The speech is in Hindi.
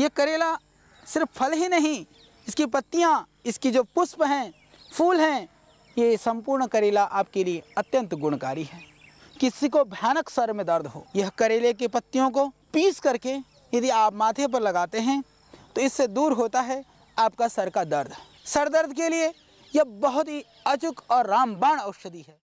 ये करेला सिर्फ फल ही नहीं इसकी पत्तियाँ इसकी जो पुष्प हैं फूल हैं ये संपूर्ण करेला आपके लिए अत्यंत गुणकारी है किसी को भयानक सर में दर्द हो यह करेले की पत्तियों को पीस करके यदि आप माथे पर लगाते हैं तो इससे दूर होता है आपका सर का दर्द सर दर्द के लिए यह बहुत ही अचूक और रामबाण औषधि है